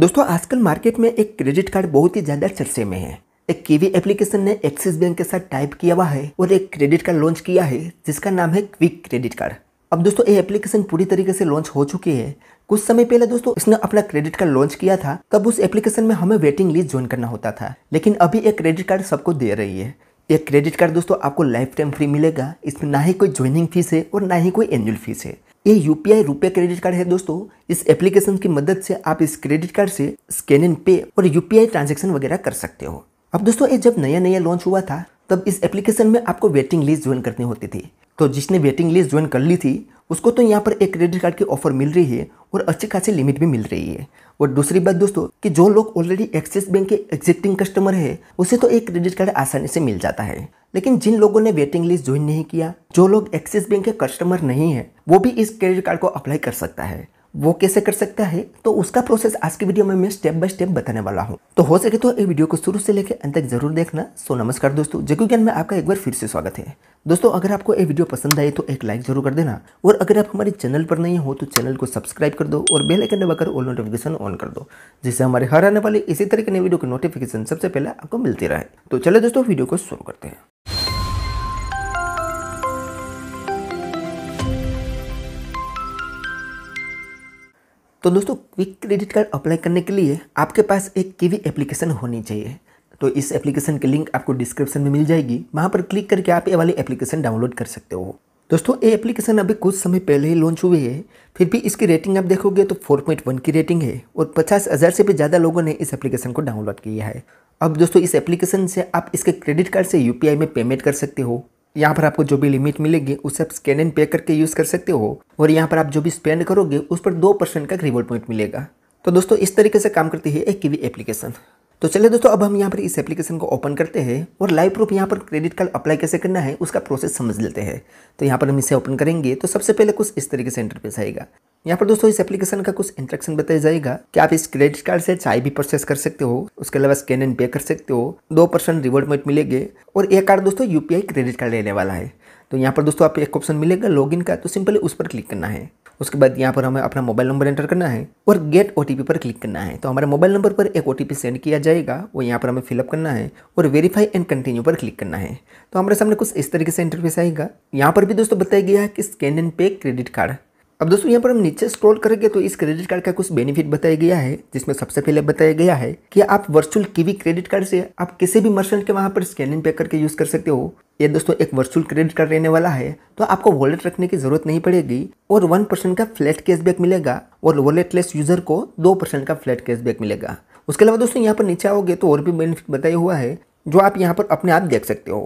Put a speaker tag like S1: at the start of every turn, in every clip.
S1: दोस्तों आजकल मार्केट में एक क्रेडिट कार्ड बहुत ही ज़्यादा चर्चे में है एक कीवी एप्लीकेशन ने एक्सिस बैंक के साथ टाइप किया हुआ है और एक क्रेडिट कार्ड लॉन्च किया है जिसका नाम है क्विक क्रेडिट कार्ड अब दोस्तों ये एप्लीकेशन पूरी तरीके से लॉन्च हो चुकी है कुछ समय पहले दोस्तों इसने अपना क्रेडिट कार्ड लॉन्च किया था तब उस एप्लीकेशन में हमें वेटिंग लिस्ट ज्वाइन करना होता था लेकिन अभी एक क्रेडिट कार्ड सबको दे रही है ये क्रेडिट कार्ड दोस्तों आपको लाइफ टाइम फ्री मिलेगा इसमें ना ही कोई ज्वाइनिंग फीस है और ना ही कोई एनुअल फीस है ये यूपीआई रुपए क्रेडिट कार्ड है दोस्तों इस एप्लीकेशन की मदद से आप इस क्रेडिट कार्ड से स्कैन एंड पे और यूपीआई ट्रांजेक्शन वगैरह कर सकते हो अब दोस्तों ये जब नया नया लॉन्च हुआ था तब इस एप्लीकेशन में आपको वेटिंग लिस्ट ज्वाइन करनी होती थी तो जिसने वेटिंग लिस्ट ज्वाइन कर ली थी उसको तो यहाँ पर एक क्रेडिट कार्ड की ऑफर मिल रही है और अच्छी खासी लिमिट भी मिल रही है और दूसरी बात दोस्तों कि जो लोग ऑलरेडी एक्सिस बैंक के एग्जिस्टिंग कस्टमर है उसे तो एक क्रेडिट कार्ड आसानी से मिल जाता है लेकिन जिन लोगों ने वेटिंग लिस्ट ज्वाइन नहीं किया जो लोग एक्सिस बैंक के कस्टमर नहीं है वो भी इस क्रेडिट कार्ड को अप्लाई कर सकता है वो कैसे कर सकता है तो उसका प्रोसेस आज की वीडियो में मैं स्टेप बाय स्टेप बताने वाला हूँ तो हो सके तो ये वीडियो को शुरू से लेकर अंत तक जरूर देखना सो नमस्कार दोस्तों जगू ज्ञान में आपका एक बार फिर से स्वागत है दोस्तों अगर आपको ये वीडियो पसंद आए तो एक लाइक जरूर कर देना और अगर आप हमारे चैनल पर नहीं हो तो चैनल को सब्सक्राइब कर दो और बेल आइकन दबाकर ऑल नोटिफिकेशन ऑन कर दो जिससे हमारे हर आने वाले इसी तरह के नए वीडियो की नोटिफिकेशन सबसे पहले आपको मिलती रहे तो चलो दोस्तों वीडियो को शुरू करते हैं तो दोस्तों क्विक क्रेडिट कार्ड अप्लाई करने के लिए आपके पास एक कीवी एप्लीकेशन होनी चाहिए तो इस एप्लीकेशन की लिंक आपको डिस्क्रिप्शन में मिल जाएगी वहाँ पर क्लिक करके आप ये वाली एप्लीकेशन डाउनलोड कर सकते हो दोस्तों ये एप्लीकेशन अभी कुछ समय पहले ही लॉन्च हुई है फिर भी इसकी रेटिंग आप देखोगे तो 4.1 की रेटिंग है और पचास हज़ार से भी ज़्यादा लोगों ने इस एप्लीकेशन को डाउनलोड किया है अब दोस्तों इस एप्लीकेशन से आप इसके क्रेडिट कार्ड से यूपीआई में पेमेंट कर सकते हो यहाँ पर आपको जो भी लिमिट मिलेगी उसे आप स्कैन एंड पे करके यूज़ कर सकते हो और यहाँ पर आप जो भी स्पेंड करोगे उस पर दो परसेंट का रिवॉर्ड पॉइंट मिलेगा तो दोस्तों इस तरीके से काम करती है एक कीवी एप्लीकेशन तो चलिए दोस्तों अब हम यहाँ पर इस एप्लीकेशन को ओपन करते हैं और लाइव प्रूफ यहाँ पर क्रेडिट कार्ड अप्लाई कैसे करना है उसका प्रोसेस समझ लेते हैं तो यहाँ पर हम इसे ओपन करेंगे तो सबसे पहले कुछ इस तरीके से इंटरफेस आएगा यहाँ पर दोस्तों इस एप्लीकेशन का कुछ इंस्ट्रक्शन बताया जाएगा कि आप इस क्रेडिट कार्ड से चाय भी परचेस कर सकते हो उसके अलावा स्कैन एंड पे कर सकते हो दो परसेंट रिवॉर्ड पॉइंट मिलेंगे और एक कार्ड दोस्तों यूपीआई क्रेडिट कार्ड लेने वाला है तो यहाँ पर दोस्तों आप एक ऑप्शन मिलेगा लॉग का तो सिंपली उस पर क्लिक करना है उसके बाद यहाँ पर हमें अपना मोबाइल नंबर एंटर करना है और गेट ओ पर क्लिक करना है तो हमारे मोबाइल नंबर पर एक ओ सेंड किया जाएगा वो यहाँ पर हमें फिलअप करना है और वेरीफाई एंड कंटिन्यू पर क्लिक करना है तो हमारे सामने कुछ इस तरीके से इंटरव्यूस आएगा यहाँ पर भी दोस्तों बताया गया है कि scan and pay credit card अब दोस्तों यहाँ पर हम नीचे स्क्रॉल करेंगे तो इस क्रेडिट कार्ड का कुछ बेनिफिट बताया गया है जिसमें सबसे पहले बताया गया है कि आप वर्चुअल कीवी क्रेडिट कार्ड से आप किसी भी मर्चेंट के वहाँ पर स्कैनिंग पे करके यूज़ कर सकते हो ये दोस्तों एक वर्चुअल क्रेडिट कार्ड रहने वाला है तो आपको वॉलेट रखने की जरूरत नहीं पड़ेगी और वन परसेंट का फ्लैट कैशबैक मिलेगा और वॉलेटलेस यूजर को दो परसेंट का फ्लैट कैशबैक मिलेगा उसके अलावा दोस्तों यहाँ पर नीचे आओगे तो और भी बेनिफिट बताया हुआ है जो आप यहाँ पर अपने आप देख सकते हो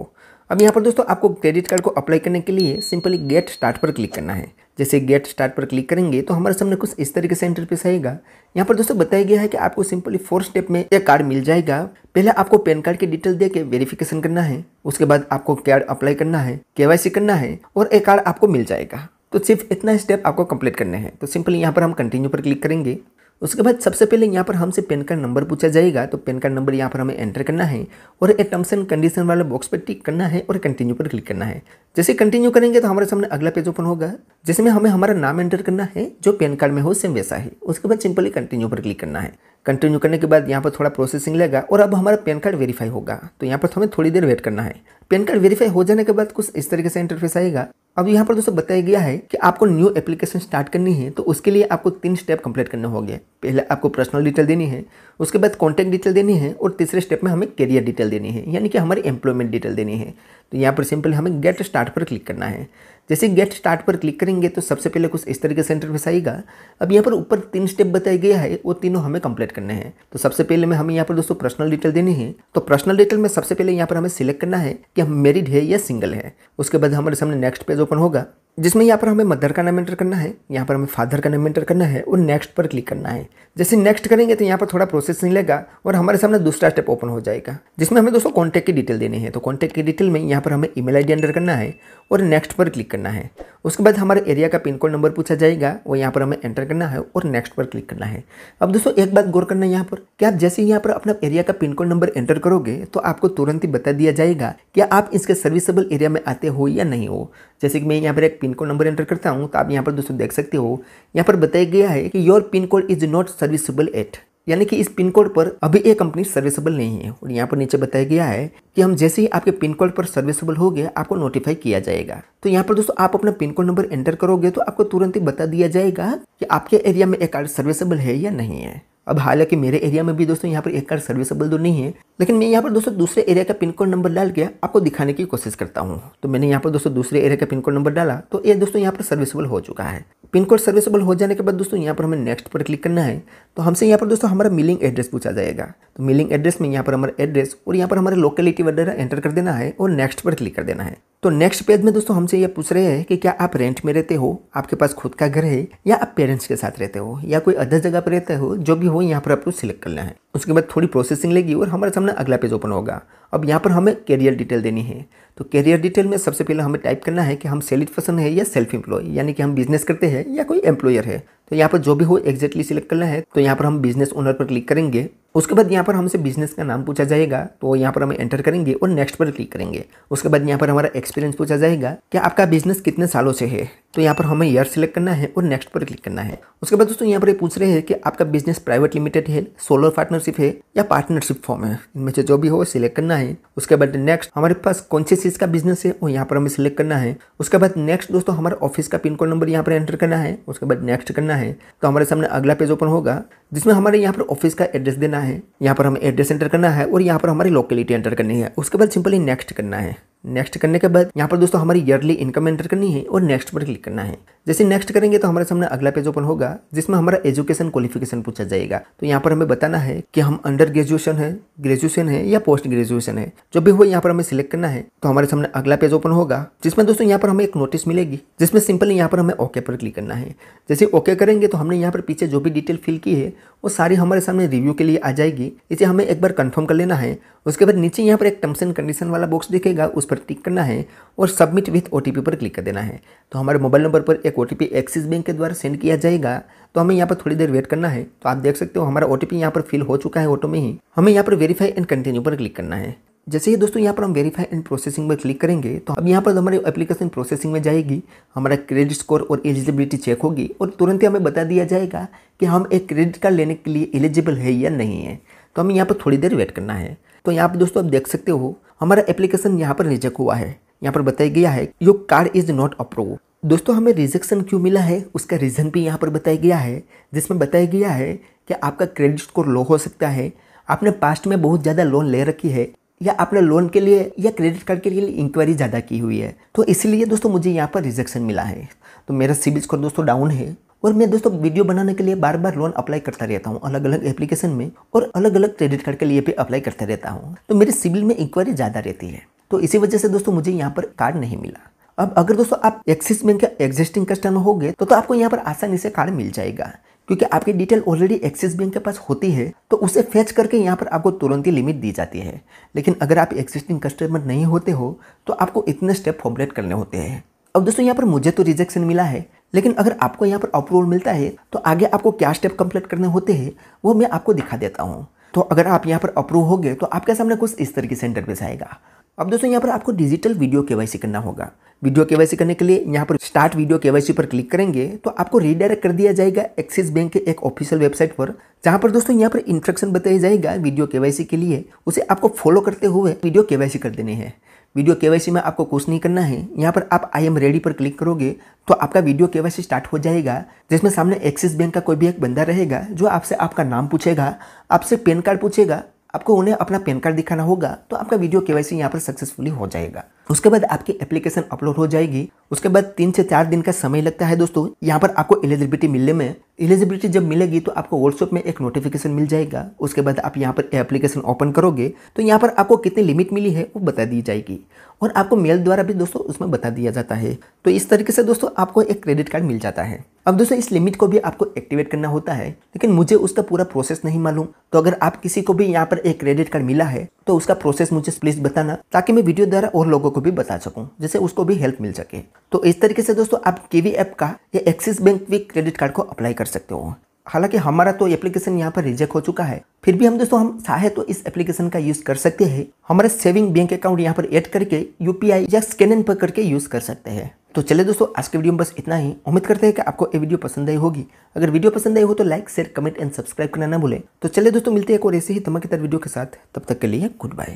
S1: अब यहाँ पर दोस्तों आपको क्रेडिट कार्ड को अप्लाई करने के लिए सिंपली गेट स्टार्ट पर क्लिक करना है जैसे गेट स्टार्ट पर क्लिक करेंगे तो हमारे सामने कुछ इस तरीके से इंटरफेस आएगा यहाँ पर दोस्तों बताया गया है कि आपको सिंपली फोर स्टेप में यह कार्ड मिल जाएगा पहले आपको पैन कार्ड की डिटेल दे के वेरिफिकेशन करना है उसके बाद आपको कार्ड अप्लाई करना है के करना है और एक कार्ड आपको मिल जाएगा तो सिर्फ इतना स्टेप आपको कंप्लीट करना है तो सिंपली यहाँ पर हम कंटिन्यू पर क्लिक करेंगे उसके बाद सबसे पहले यहाँ पर हमसे पेन कार्ड नंबर पूछा जाएगा तो पेन कार्ड नंबर यहाँ पर हमें एंटर करना है और ये टर्म्स एंड कंडीशन वाले बॉक्स पर टिक करना है और कंटिन्यू पर क्लिक करना है जैसे कंटिन्यू करेंगे तो हमारे सामने अगला पेज ओपन होगा जिसमें हमें हमारा नाम एंटर करना है जो पेन कार्ड में हो सेम वैसा है उसके बाद सिंपली कंटिन्यू पर क्लिक करना है कंटिन्यू करने के बाद यहाँ पर थोड़ा प्रोसेसिंग लगा और अब हमारा पैन कार्ड वेरीफाई होगा तो यहाँ पर हमें थोड़ी देर वेट करना है पैन कार्ड वेरीफाई हो जाने के बाद कुछ इस तरीके से इंटरफेस आएगा अब यहाँ पर दोस्तों बताया गया है कि आपको न्यू एप्लीकेशन स्टार्ट करनी है तो उसके लिए आपको तीन स्टेप कंप्लीट करने होंगे पहले आपको पर्सनल डिटेल देनी है उसके बाद कॉन्टैक्ट डिटेल देनी है और तीसरे स्टेप में हमें करियर डिटेल देनी है यानी कि हमारी एम्प्लॉयमेंट डिटेल देनी है तो यहाँ पर सिंपल हमें गेट स्टार्ट पर क्लिक करना है जैसे गेट स्टार्ट पर क्लिक करेंगे तो सबसे पहले कुछ इस तरीके से इंटरफेस आएगा अब यहाँ पर ऊपर तीन स्टेप बताया गया है वो तीनों हमें कंप्लीट करने हैं तो सबसे पहले में हमें यहाँ पर दोस्तों पर्सनल डिटेल देनी है तो पर्सनल डिटेल में सबसे पहले यहाँ पर हमें सिलेक्ट करना है कि हम मेरिड है या सिंगल है उसके बाद हमारे सामने नेक्स्ट पेज ओपन होगा जिसमें यहाँ पर हमें मदर का नाम एंटर करना है यहाँ पर हमें फादर का नाम एंटर करना है और नेक्स्ट पर क्लिक करना है जैसे नेक्स्ट करेंगे तो यहाँ पर थोड़ा प्रोसेस नहीं लेगा और हमारे सामने दूसरा स्टेप ओपन हो जाएगा जिसमें हमें दोस्तों कॉन्टैक्ट की डिटेल देनी है तो कॉन्टैक्ट की डिटेल में यहाँ पर हमें ईमेल डी एंटर करना है और नेक्स्ट पर क्लिक करना है उसके बाद हमारे एरिया का पिन कोड नंबर पूछा जाएगा वो यहाँ पर हमें एंटर करना है और नेक्स्ट पर क्लिक करना है अब दोस्तों एक बात गौर करना है यहाँ पर कि आप जैसे ही यहाँ पर अपना एरिया का पिन कोड नंबर एंटर करोगे तो आपको तुरंत ही बता दिया जाएगा कि आप इसके सर्विसेबल एरिया में आते हो या नहीं हो जैसे कि मैं यहाँ पर एक पिन कोड नंबर एंटर करता हूँ तो आप यहाँ पर दोस्तों देख सकते हो यहाँ पर बताया गया है कि your pin code is not serviceable at यानी कि इस पिन कोड पर अभी ये कंपनी सर्विसेबल नहीं है और यहाँ पर नीचे बताया गया है कि हम जैसे ही आपके पिन कोड पर सर्विसेबल हो गया आपको नोटिफाई किया जाएगा तो यहाँ पर दोस्तों आप अपना पिन कोड नंबर एंटर करोगे तो आपको तुरंत ही बता दिया जाएगा कि आपके एरिया में एक कार्ड सर्विसेबल है या नहीं है अब हालांकि मेरे एरिया में भी दोस्तों यहाँ पर एक कार सर्विसेबल तो नहीं है लेकिन मैं यहाँ पर दोस्तों दूसरे एरिया का पिन कोड नंबर डाल के आपको दिखाने की कोशिश करता हूँ तो मैंने यहाँ पर दोस्तों दूसरे एरिया का पिन कोड नंबर डाला तो ये दोस्तों यहाँ पर सर्विसेबल हो चुका है पिन कोड सर्विसेबल हो जाने के बाद दोस्तों यहाँ पर हमें नेक्स्ट पर क्लिक करना है तो हमसे यहाँ पर दोस्तों हमारा मिलिंग एड्रेस पूछा जाएगा तो मिलिंग एड्रेस में यहाँ पर हमारा एड्रेस और यहाँ पर हमारे लोकेलिटी वगैरह एंटर कर देना है और नेक्स्ट पर क्लिक कर देना है तो नेक्स्ट पेज में दोस्तों हमसे ये पूछ रहे हैं कि क्या आप रेंट में रहते हो आपके पास खुद का घर है या आप पेरेंट्स के साथ रहते हो या कोई अदर जगह पर रहते हो जो भी हो वो यहाँ पर आपको सिलेक्ट करना है उसके बाद थोड़ी प्रोसेसिंग लेगी और हमारे सामने अगला पेज ओपन होगा अब यहाँ पर हमें कैरियर डिटेल देनी है तो कैरियर डिटेल में सबसे पहले हमें टाइप करना है कि हम सेलिड पर्सन है या सेल्फ एम्प्लॉय यानी कि हम बिजनेस करते हैं या कोई एम्प्लॉयर है तो यहाँ पर जो भी हो एक्जैक्टली सिलेक्ट करना है तो यहाँ पर हम बिजनेस ओनर पर क्लिक करेंगे उसके बाद यहाँ पर हमसे बिजनेस का नाम पूछा जाएगा तो यहाँ पर हमें एंटर करेंगे और नेक्स्ट पर क्लिक करेंगे उसके बाद यहाँ पर हमारा एक्सपीरियंस पूछा जाएगा कि आपका बिजनेस कितने सालों से है तो यहाँ पर हमें ईयर सिलेक्ट करना है और नेक्स्ट पर क्लिक करना है उसके बाद दोस्तों यहाँ पर पूछ रहे हैं कि आपका बिजनेस प्राइवेट लिमिटेड है सोलर पार्टनरशिप है या पार्टनरशिप फॉर्म है इनमें से जो भी हो सिलेक्ट करना है उसके बाद नेक्स्ट हमारे पास कौन सी का बिजनेस है वो यहाँ पर हमें सेलेक्ट करना है उसके बाद नेक्स्ट दोस्तों हमारे ऑफिस का पिन कोड नंबर यहाँ पर एंटर करना है उसके बाद नेक्स्ट करना है तो हमारे सामने अगला पेज ओपन होगा जिसमें हमारे यहाँ पर ऑफिस का एड्रेस देना है यहाँ पर हमें एड्रेस एंटर करना है और यहाँ पर हमारी लोकेलिटी एंटर करनी है उसके बाद सिंपली नेक्स्ट करना है नेक्स्ट करने के बाद यहाँ पर दोस्तों हमारी ईयरली इनकम एंटर करनी है और नेक्स्ट पर क्लिक करना है जैसे नेक्स्ट करेंगे तो हमारे सामने अगला पेज ओपन होगा जिसमें हमारा एजुकेशन क्वालिफिकेशन पूछा जाएगा तो यहाँ पर हमें बताना है कि हम अंडर ग्रेजुएशन है ग्रेजुएशन है या पोस्ट ग्रेजुएशन है जो भी हो यहाँ पर हमें सिलेक्ट करना है तो हमारे सामने अगला पेज ओपन होगा जिसमें दोस्तों यहाँ पर हमें एक नोटिस मिलेगी जिसमें सिंपल यहाँ पर हमें ओके पर क्लिक करना है जैसे ओके करेंगे तो हमने यहाँ पर पीछे जो भी डिटेल फिल की है वो सारी हमारे सामने रिव्यू के लिए आ जाएगी इसे हमें एक बार कन्फर्म कर लेना है उसके बाद नीचे यहाँ पर एक टर्म्स एंड कंडीशन वाला बॉक्स दिखेगा उस पर क्लिक करना है और सबमिट विथ ओ पर क्लिक कर देना है तो हमारे मोबाइल नंबर पर एक ओ एक्सिस बैंक के द्वारा सेंड किया जाएगा तो हमें यहाँ पर थोड़ी देर वेट करना है तो आप देख सकते हो हमारा ओ टी पर फिल हो चुका है ऑटो में ही हमें यहाँ पर वेरीफाई एंड कंटिन्यू पर क्लिक करना है जैसे ही दोस्तों यहाँ पर हम वेरीफाई एंड प्रोसेसिंग पर क्लिक करेंगे तो अब यहाँ पर हमारी एप्लीकेशन प्रोसेसिंग में जाएगी हमारा क्रेडिट स्कोर और एलिजिबिलिटी चेक होगी और तुरंत ही हमें बता दिया जाएगा कि हम एक क्रेडिट कार्ड लेने के लिए एलिजिबल है या नहीं है तो हमें यहाँ पर थोड़ी देर वेट करना है तो यहाँ पर दोस्तों आप देख सकते हो हमारा एप्लीकेशन यहाँ पर रिजेक्ट हुआ है यहाँ पर बताया गया है your card is not approve दोस्तों हमें रिजेक्शन क्यों मिला है उसका रीज़न भी यहाँ पर बताया गया है जिसमें बताया गया है कि आपका क्रेडिट स्कोर लो हो सकता है आपने पास्ट में बहुत ज़्यादा लोन ले रखी है या आपने लोन के लिए या क्रेडिट कार्ड के लिए इंक्वायरी ज़्यादा की हुई है तो इसलिए दोस्तों मुझे यहाँ पर रिजेक्शन मिला है तो मेरा सिबिल स्कोर दोस्तों डाउन है और मैं दोस्तों वीडियो बनाने के लिए बार बार लोन अप्लाई करता रहता हूँ अलग अलग एप्लीकेशन में और अलग अलग क्रेडिट कार्ड के लिए भी अप्लाई करता रहता हूँ तो मेरे सिविल में इंक्वायरी ज़्यादा रहती है तो इसी वजह से दोस्तों मुझे यहाँ पर कार्ड नहीं मिला अब अगर दोस्तों आप एक्सिस बैंक के एग्जिस्टिंग कस्टमर हो गए तो, तो आपको यहाँ पर आसानी से कार्ड मिल जाएगा क्योंकि आपकी डिटेल ऑलरेडी एक्सिस बैंक के पास होती है तो उसे फेच करके यहाँ पर आपको तुरंत ही लिमिट दी जाती है लेकिन अगर आप एक्जिस्टिंग कस्टमर नहीं होते हो तो आपको इतने स्टेप फॉर्मलेट करने होते हैं अब दोस्तों यहाँ पर मुझे तो रिजेक्शन मिला है लेकिन अगर आपको यहाँ पर अप्रूवल मिलता है तो आगे आपको क्या स्टेप कंप्लीट करने होते हैं वो मैं आपको दिखा देता हूँ तो अगर आप यहाँ पर अप्रूव हो गए तो आपके सामने कुछ इस तरीके से पर आएगा अब दोस्तों यहाँ पर आपको डिजिटल वीडियो के करना होगा वीडियो के करने के लिए यहाँ पर स्टार्ट वीडियो के पर क्लिक करेंगे तो आपको रीडायरेक्ट कर दिया जाएगा एक्सिस बैंक के एक ऑफिशियल वेबसाइट पर जहाँ पर दोस्तों यहाँ पर इंस्ट्रक्शन बताया जाएगा वीडियो के के लिए उसे आपको फॉलो करते हुए वीडियो के कर देने हैं वीडियो के में आपको कुछ नहीं करना है यहाँ पर आप आई एम रेडी पर क्लिक करोगे तो आपका वीडियो के स्टार्ट हो जाएगा जिसमें सामने एक्सिस बैंक का कोई भी एक बंदा रहेगा जो आपसे आपका नाम पूछेगा आपसे पेन कार्ड पूछेगा आपको उन्हें अपना पेन कार्ड दिखाना होगा तो आपका वीडियो के सी यहाँ पर सक्सेसफुली हो जाएगा उसके बाद आपकी एप्लीकेशन अपलोड हो जाएगी उसके बाद तीन से चार दिन का समय लगता है दोस्तों यहाँ पर आपको एलिजिबिलिटी मिलने में एलिजिबिलिटी जब मिलेगी तो आपको व्हाट्सअप में एक नोटिफिकेशन मिल जाएगा उसके बाद आप यहाँ पर एप्लीकेशन ओपन करोगे तो यहाँ पर आपको कितनी लिमिट मिली है वो बता दी जाएगी और आपको मेल द्वारा भी दोस्तों उसमें बता दिया जाता है तो इस तरीके से दोस्तों आपको एक क्रेडिट कार्ड मिल जाता है अब दोस्तों इस लिमिट को भी आपको एक्टिवेट करना होता है लेकिन मुझे उसका पूरा प्रोसेस नहीं मालूम तो अगर आप किसी को भी यहाँ पर एक क्रेडिट कार्ड मिला है तो उसका प्रोसेस मुझे प्लीज़ बताना ताकि मैं वीडियो द्वारा और लोगों को को भी बता सकूँ जिससे उसको भी हेल्प मिल सके तो इस तरीके से दोस्तों आप केवी ऐप का या एक्सिस बैंक भी क्रेडिट कार्ड को अप्लाई कर सकते हो हालांकि हमारा तो एप्लीकेशन यहाँ पर रिजेक्ट हो चुका है फिर भी हम दोस्तों हम चाहे तो इस एप्लीकेशन का यूज़ कर सकते हैं हमारे सेविंग बैंक अकाउंट यहाँ पर ऐड करके यूपीआई या स्कैन पर करके यूज़ कर सकते हैं तो चले दोस्तों आज के वीडियो में बस इतना ही उम्मीद करते हैं कि आपको ये वीडियो पसंद आई होगी अगर वीडियो पसंद आई हो तो like share comment and subscribe करना ना भूलें तो चले दोस्तों मिलते हैं एक और ऐसे ही धमाकेदार वीडियो के साथ तब तक के लिए गुड बाय